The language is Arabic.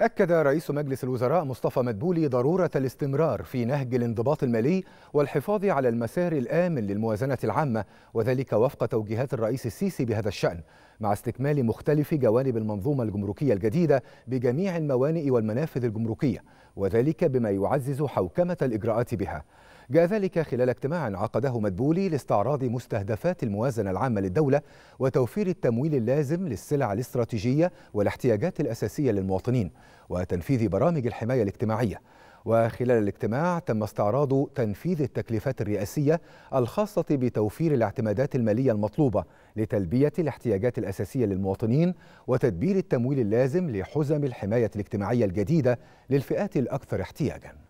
أكد رئيس مجلس الوزراء مصطفى مدبولي ضرورة الاستمرار في نهج الانضباط المالي والحفاظ على المسار الآمن للموازنة العامة وذلك وفق توجيهات الرئيس السيسي بهذا الشأن مع استكمال مختلف جوانب المنظومة الجمركية الجديدة بجميع الموانئ والمنافذ الجمركية وذلك بما يعزز حوكمة الإجراءات بها جاء ذلك خلال اجتماع عقده مدبولي لاستعراض مستهدفات الموازنة العامة للدولة وتوفير التمويل اللازم للسلع الاستراتيجية والاحتياجات الأساسية للمواطنين وتنفيذ برامج الحماية الاجتماعية وخلال الاجتماع تم استعراض تنفيذ التكليفات الرئاسية الخاصة بتوفير الاعتمادات المالية المطلوبة لتلبية الاحتياجات الأساسية للمواطنين وتدبير التمويل اللازم لحزم الحماية الاجتماعية الجديدة للفئات الأكثر احتياجاً